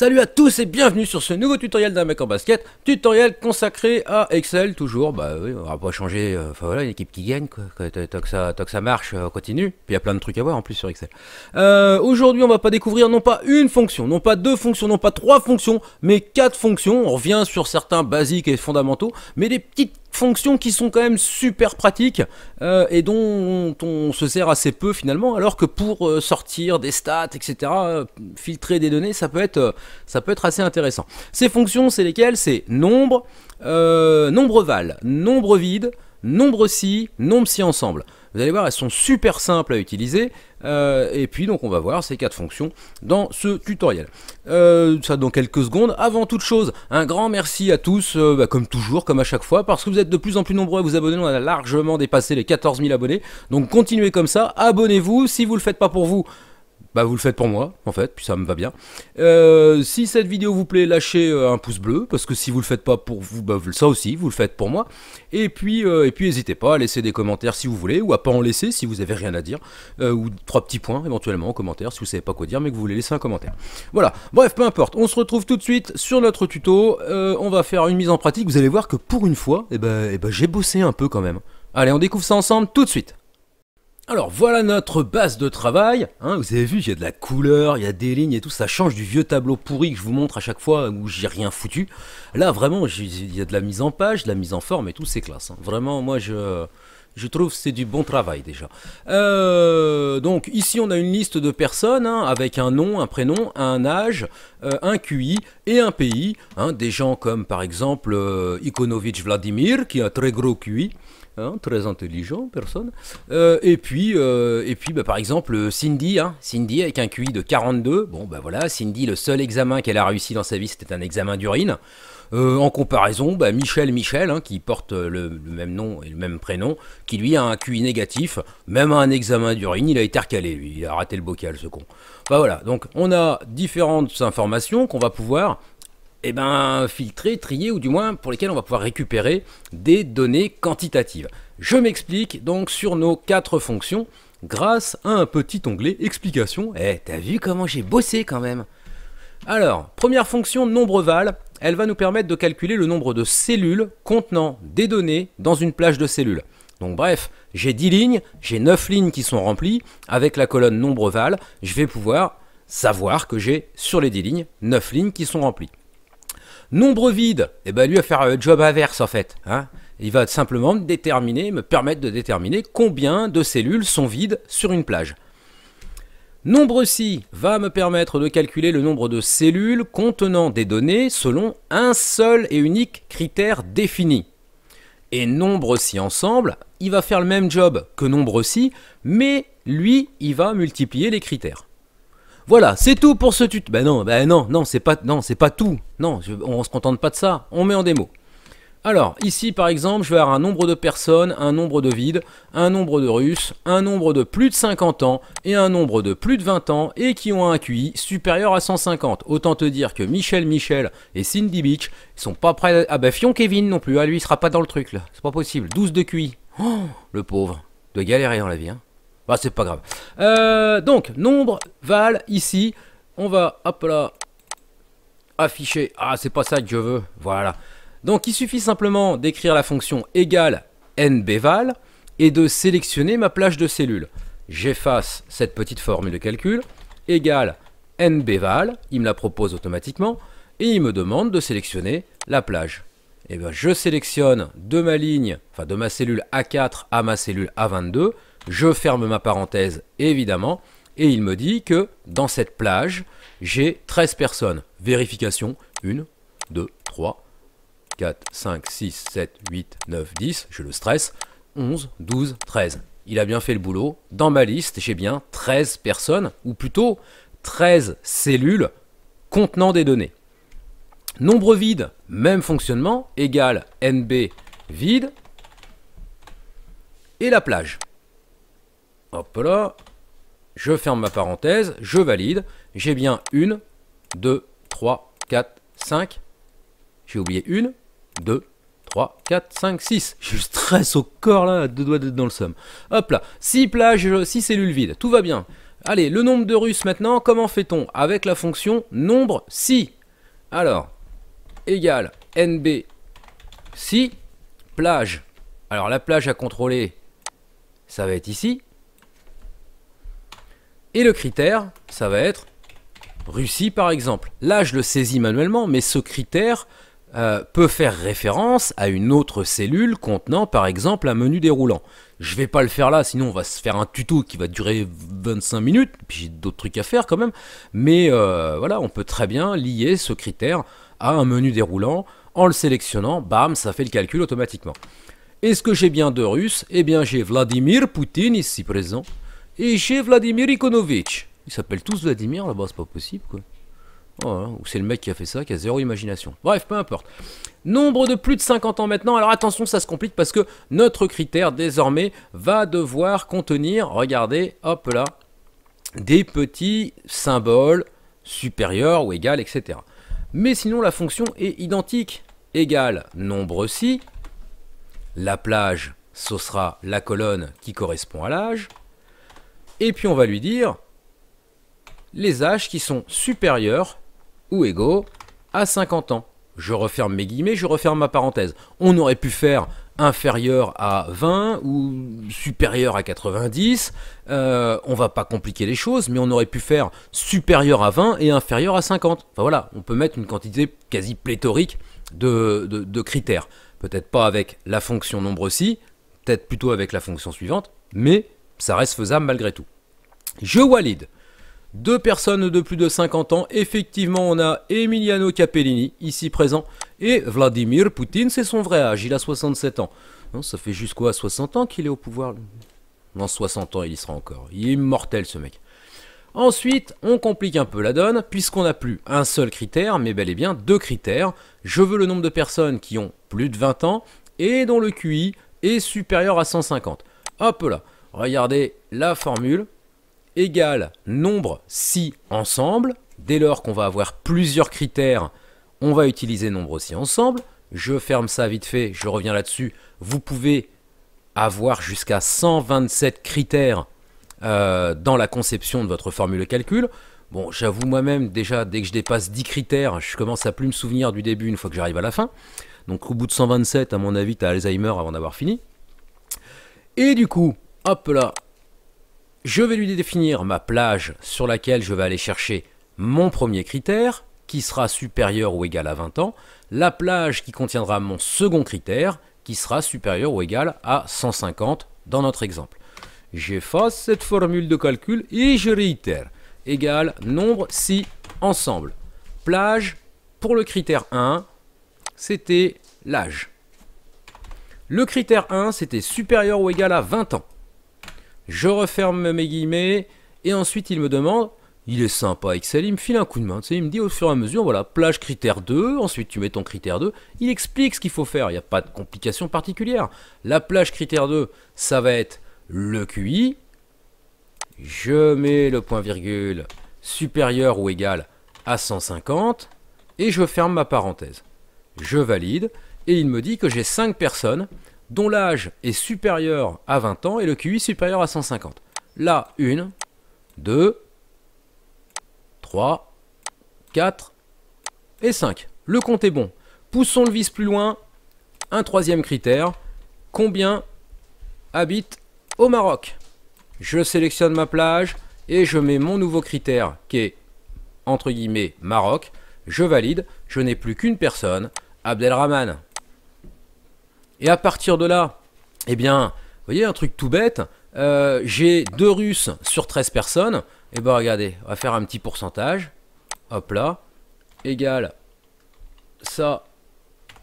Salut à tous et bienvenue sur ce nouveau tutoriel d'un mec en basket, tutoriel consacré à Excel, toujours, bah oui, on va pas changer, euh, enfin voilà, une équipe qui gagne, quoi, tant que ça, ça marche, euh, on continue, puis il y a plein de trucs à voir en plus sur Excel. Euh, aujourd'hui on va pas découvrir non pas une fonction, non pas deux fonctions, non pas trois fonctions, mais quatre fonctions, on revient sur certains basiques et fondamentaux, mais des petites fonctions qui sont quand même super pratiques euh, et dont on, se sert assez peu finalement, alors que pour euh, sortir des stats, etc., euh, filtrer des données, ça peut être, ça peut être assez intéressant. Ces fonctions, c'est lesquelles C'est nombre, nombre val, nombre vide, nombre si, nombre si ensemble. Vous allez voir, elles sont super simples à utiliser. Euh, et puis donc on va voir ces quatre fonctions dans ce tutoriel. Euh, ça dans quelques secondes. Avant toute chose, un grand merci à tous, euh, bah, comme toujours, comme à chaque fois, parce que vous êtes de plus en plus nombreux à vous abonner. On a largement dépassé les 14 000 abonnés. Donc continuez comme ça, abonnez-vous. Si vous ne le faites pas pour vous, bah vous le faites pour moi en fait, puis ça me va bien. Euh, si cette vidéo vous plaît, lâchez euh, un pouce bleu, parce que si vous le faites pas pour vous, bah ça aussi, vous le faites pour moi. Et puis euh, et puis n'hésitez pas à laisser des commentaires si vous voulez, ou à pas en laisser si vous avez rien à dire, ou trois petits points éventuellement en commentaire si vous savez pas quoi dire mais que vous voulez laisser un commentaire. Voilà, bref, peu importe, on se retrouve tout de suite sur notre tuto, on va faire une mise en pratique, vous allez voir que pour une fois, et eh ben, eh ben, j'ai bossé un peu quand même. Allez, on découvre ça ensemble tout de suite alors voilà notre base de travail, hein, vous avez vu, il y a de la couleur, il y a des lignes et tout, ça change du vieux tableau pourri que je vous montre à chaque fois où j'ai rien foutu. Là vraiment, il y a de la mise en page, de la mise en forme et tout, c'est classe. Hein. Vraiment, moi je, je trouve c'est du bon travail déjà. Euh, donc ici on a une liste de personnes hein, avec un nom, un prénom, un âge, euh, un QI et un pays. des gens comme par exemple euh, Ikonovitch Vladimir qui a un très gros QI. Hein, très intelligent, personne. Euh, et puis, euh, et puis bah, par exemple, euh, Cindy, hein, Cindy avec un QI de 42. Bon, bah voilà, Cindy, le seul examen qu'elle a réussi dans sa vie, c'était un examen d'urine. en comparaison, bah, Michel Michel, hein, qui porte le, même nom et le même prénom, qui lui a un QI négatif, même un examen d'urine, il a été recalé, lui, il a raté le bocal, ce con. Bah voilà, donc on a différentes informations qu'on va pouvoir eh ben, filtrer, trier, ou du moins pour lesquels on va pouvoir récupérer des données quantitatives. Je m'explique donc sur nos quatre fonctions grâce à un petit onglet explication. Eh, t'as vu comment j'ai bossé quand même Alors, première fonction val. elle va nous permettre de calculer le nombre de cellules contenant des données dans une plage de cellules. Donc bref, j'ai 10 lignes, j'ai 9 lignes qui sont remplies, avec la colonne val. je vais pouvoir savoir que j'ai sur les 10 lignes 9 lignes qui sont remplies. Nombre vide, eh ben, lui va faire un euh, job inverse en fait. Hein il va simplement déterminer, me permettre de déterminer combien de cellules sont vides sur une plage. Nombre si va me permettre de calculer le nombre de cellules contenant des données selon un seul et unique critère défini. Et nombre si ensemble, il va faire le même job que nombre si, mais lui, il va multiplier les critères. Voilà, c'est tout pour ce tuto. Ben non, ben non, non, c'est pas, non, c'est pas tout. Non, on se contente pas de ça. On met en démo. Alors, ici par exemple, je vais avoir un nombre de personnes, un nombre de vides, un nombre de Russes, un nombre de plus de 50 ans et un nombre de plus de 20 ans et qui ont un QI supérieur à 150. Autant te dire que Michel Michel et Cindy Beach sont pas prêts à... Ah ben, Fion Kevin non plus, ah lui il sera pas dans le truc là, c'est pas possible. 12 de QI. Oh, le pauvre, il doit galérer dans la vie hein. Bah, c'est pas grave. Euh, donc, nombre, val, ici. On va, hop afficher. Ah, c'est pas ça que je veux. Voilà. Donc, il suffit simplement d'écrire la fonction égale nbval et de sélectionner ma plage de cellules. J'efface cette petite formule de calcul. Égale nbval. Il me la propose automatiquement. Et il me demande de sélectionner la plage. Et eh bien, je sélectionne de ma ligne, enfin de ma cellule A4 à ma cellule A22 je ferme ma parenthèse, évidemment, et il me dit que dans cette plage, j'ai 13 personnes. Vérification, 1, 2, 3, 4, 5, 6, 7, 8, 9, 10, je le stresse, 11, 12, 13. Il a bien fait le boulot. Dans ma liste, j'ai bien 13 personnes, ou plutôt 13 cellules contenant des données. Nombre vide, même fonctionnement, égale NB vide et la plage. Hop là. Je ferme ma parenthèse, je valide. J'ai bien une, 2, 3, 4, 5. J'ai oublié 1, 2, 3, 4, 5, 6. Je stresse au corps là, deux doigts dans le somme. Hop là, 6 plages, 6 cellules vides, tout va bien. Allez, le nombre de Russes maintenant, comment fait-on Avec la fonction nombre si. Alors, égal NB si plage. Alors la plage à contrôler, ça va être ici. Et le critère, ça va être Russie par exemple. Là, je le saisis manuellement, mais ce critère euh, peut faire référence à une autre cellule contenant par exemple un menu déroulant. Je vais pas le faire là, sinon on va se faire un tuto qui va durer 25 minutes, puis j'ai d'autres trucs à faire quand même. Mais euh, voilà, on peut très bien lier ce critère à un menu déroulant en le sélectionnant, bam, ça fait le calcul automatiquement. Est-ce que j'ai bien de Russes Eh bien, j'ai Vladimir Poutine ici présent. Et chez Vladimir Ikonovitch. Ils s'appellent tous Vladimir là-bas, c'est pas possible quoi. Oh, hein, ou c'est le mec qui a fait ça, qui a zéro imagination. Bref, peu importe. Nombre de plus de 50 ans maintenant. Alors attention, ça se complique parce que notre critère désormais va devoir contenir, regardez, hop là, des petits symboles supérieurs ou égales, etc. Mais sinon, la fonction est identique. Égale nombre si, la plage, ce sera la colonne qui correspond à l'âge, et puis on va lui dire les âges qui sont supérieurs ou égaux à 50 ans. Je referme mes guillemets, je referme ma parenthèse. On aurait pu faire inférieur à 20 ou supérieur à 90. On euh, on va pas compliquer les choses, mais on aurait pu faire supérieur à 20 et inférieur à 50. Enfin voilà, on peut mettre une quantité quasi pléthorique de, de critères. Peut-être pas avec la fonction nombre si, peut-être plutôt avec la fonction suivante, mais ça reste faisable malgré tout. Je Walid, Deux personnes de plus de 50 ans. Effectivement, on a Emiliano Capellini, ici présent, et Vladimir Poutine, c'est son vrai âge, il a 67 ans. ça fait jusqu'à 60 ans qu'il est au pouvoir Dans 60 ans, il y sera encore. Il est immortel, ce mec. Ensuite, on complique un peu la donne, puisqu'on n'a plus un seul critère, mais bel et bien deux critères. Je veux le nombre de personnes qui ont plus de 20 ans et dont le QI est supérieur à 150. Hop là regardez la formule égale nombre si ensemble. Dès lors qu'on va avoir plusieurs critères, on va utiliser nombre si ensemble. Je ferme ça vite fait, je reviens là-dessus. Vous pouvez avoir jusqu'à 127 critères euh, dans la conception de votre formule de calcul. Bon, j'avoue moi-même, déjà, dès que je dépasse 10 critères, je commence à plus me souvenir du début une fois que j'arrive à la fin. Donc au bout de 127, à mon avis, tu as Alzheimer avant d'avoir fini. Et du coup, Hop là. Je vais lui définir ma plage sur laquelle je vais aller chercher mon premier critère, qui sera supérieur ou égal à 20 ans, la plage qui contiendra mon second critère, qui sera supérieur ou égal à 150 dans notre exemple. J'efface cette formule de calcul et je réitère. Égal nombre si ensemble. Plage pour le critère 1, c'était l'âge. Le critère 1, c'était supérieur ou égal à 20 ans. Je referme mes guillemets. Et ensuite, il me demande il est sympa, Excel, il me file un coup de main. il me dit au fur et à mesure, voilà, plage critère 2, ensuite tu mets ton critère 2, il explique ce qu'il faut faire, il n'y a pas de complication particulière. La plage critère 2, ça va être le QI, je mets le point virgule supérieur ou égal à 150, et je ferme ma parenthèse. Je valide, et il me dit que j'ai 5 personnes dont l'âge est supérieur à 20 ans et le QI supérieur à 150. Là, une, deux, trois, quatre et 5. Le compte est bon. Poussons le vice plus loin. Un troisième critère. Combien habitent au Maroc Je sélectionne ma plage et je mets mon nouveau critère qui est entre guillemets Maroc. Je valide. Je n'ai plus qu'une personne. Abdelrahman. Et à partir de là, eh bien, vous voyez, un truc tout bête, euh, j'ai deux Russes sur 13 personnes. Et eh ben regardez, on va faire un petit pourcentage. Hop là, égal ça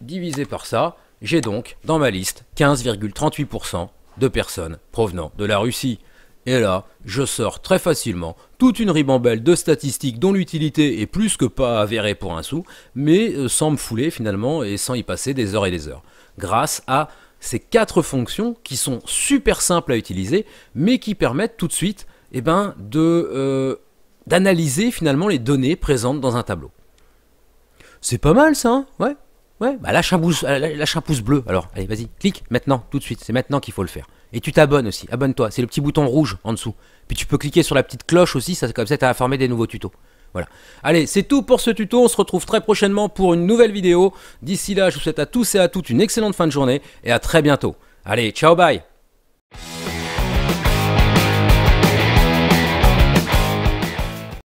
divisé par ça. J'ai donc dans ma liste 15,38% de personnes provenant de la Russie. Et là, je sors très facilement toute une ribambelle de statistiques dont l'utilité est plus que pas avérée pour un sou, mais euh, sans me fouler finalement et sans y passer des heures et des heures. Grâce à ces quatre fonctions qui sont super simples à utiliser, mais qui permettent tout de suite eh ben, euh, d'analyser finalement les données présentes dans un tableau. C'est pas mal ça, hein ouais Ouais, bah lâche euh, lâche un pouce bleu. Alors, allez, vas-y, clique maintenant, tout de suite. C'est maintenant qu'il faut le faire. Et tu t'abonnes aussi, abonne-toi, c'est le petit bouton rouge en dessous. Puis tu peux cliquer sur la petite cloche aussi, ça, comme ça à informé des nouveaux tutos. Voilà. Allez, c'est tout pour ce tuto, on se retrouve très prochainement pour une nouvelle vidéo. D'ici là, je vous souhaite à tous et à toutes une excellente fin de journée et à très bientôt. Allez, ciao, bye